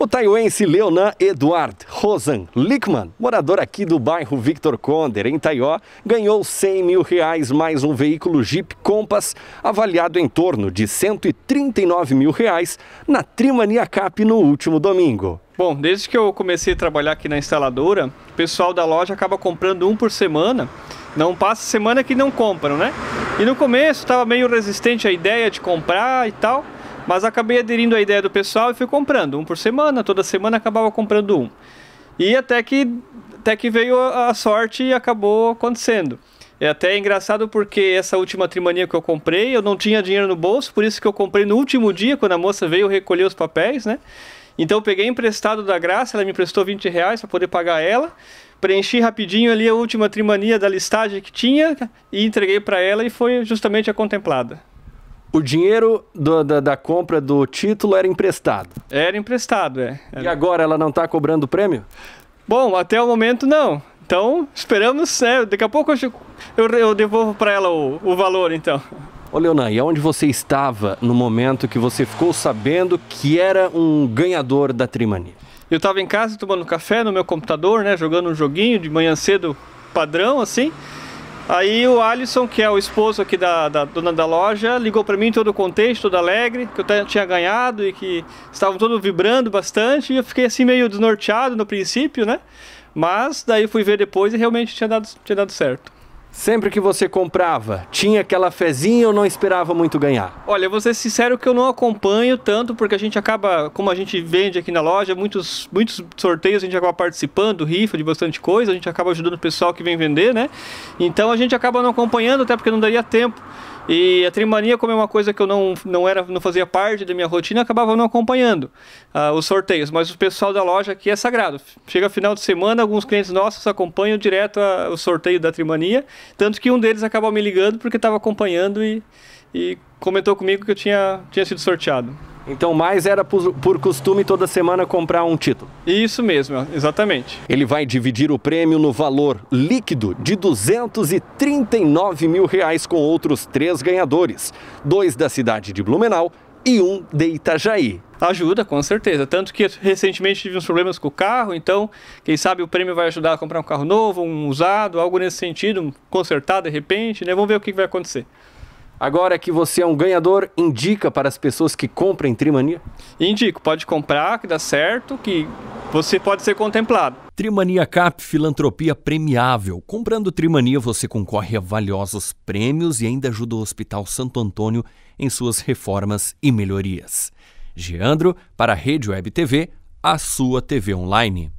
O taioense Leonan Eduard Rosan Lickman, morador aqui do bairro Victor Conder, em Taió, ganhou 100 mil reais mais um veículo Jeep Compass, avaliado em torno de 139 mil reais, na Trimania Cap no último domingo. Bom, desde que eu comecei a trabalhar aqui na instaladora, o pessoal da loja acaba comprando um por semana. Não passa semana que não compram, né? E no começo estava meio resistente à ideia de comprar e tal. Mas acabei aderindo à ideia do pessoal e fui comprando um por semana, toda semana acabava comprando um. E até que, até que veio a sorte e acabou acontecendo. É até engraçado porque essa última trimania que eu comprei, eu não tinha dinheiro no bolso, por isso que eu comprei no último dia, quando a moça veio recolher os papéis, né? Então eu peguei emprestado da Graça, ela me emprestou 20 reais para poder pagar ela. Preenchi rapidinho ali a última trimania da listagem que tinha e entreguei para ela e foi justamente a contemplada. O dinheiro do, da, da, compra do título era emprestado. Era emprestado, é. Era. E agora ela não está cobrando o prêmio? Bom, até o momento não. Então, esperamos, né? Daqui a pouco eu, eu, eu devolvo para ela o, o valor, então. Ô Leonan, e onde você estava no momento que você ficou sabendo que era um ganhador da Trimania? Eu estava em casa tomando café no meu computador, né? Jogando um joguinho de manhã cedo padrão, assim. Aí o Alisson, que é o esposo aqui da, da dona da loja, ligou para mim todo o contexto, todo alegre, que eu tinha ganhado e que estavam todos vibrando bastante. E eu fiquei assim meio desnorteado no princípio, né? Mas daí fui ver depois e realmente tinha dado, tinha dado certo. Sempre que você comprava, tinha aquela fezinha ou não esperava muito ganhar? Olha, eu vou ser sincero que eu não acompanho tanto, porque a gente acaba, como a gente vende aqui na loja, muitos, muitos sorteios a gente acaba participando, rifa de bastante coisa, a gente acaba ajudando o pessoal que vem vender, né? Então a gente acaba não acompanhando, até porque não daria tempo. E a trimania, como é uma coisa que eu não, não, era, não fazia parte da minha rotina, acabava não acompanhando uh, os sorteios. Mas o pessoal da loja aqui é sagrado. Chega final de semana, alguns clientes nossos acompanham direto a, o sorteio da trimania tanto que um deles acabou me ligando porque estava acompanhando e, e comentou comigo que eu tinha, tinha sido sorteado. Então, mais era por, por, costume toda semana comprar um título. Isso mesmo, exatamente. Ele vai dividir o prêmio no valor líquido de 239 mil reais com outros três ganhadores: dois da cidade de Blumenau e um de Itajaí. Ajuda, com certeza. Tanto que recentemente tive uns problemas com o carro, então, quem sabe o prêmio vai ajudar a comprar um carro novo, um usado, algo nesse sentido, consertar de repente, né? Vamos ver o que vai acontecer. Agora que você é um ganhador, indica para as pessoas que comprem Trimania? Indico, pode comprar, que dá certo, que você pode ser contemplado. Trimania Cap, filantropia premiável. Comprando Trimania, você concorre a valiosos prêmios e ainda ajuda o Hospital Santo Antônio em suas reformas e melhorias. Geandro, para a Rede Web TV, a sua TV online.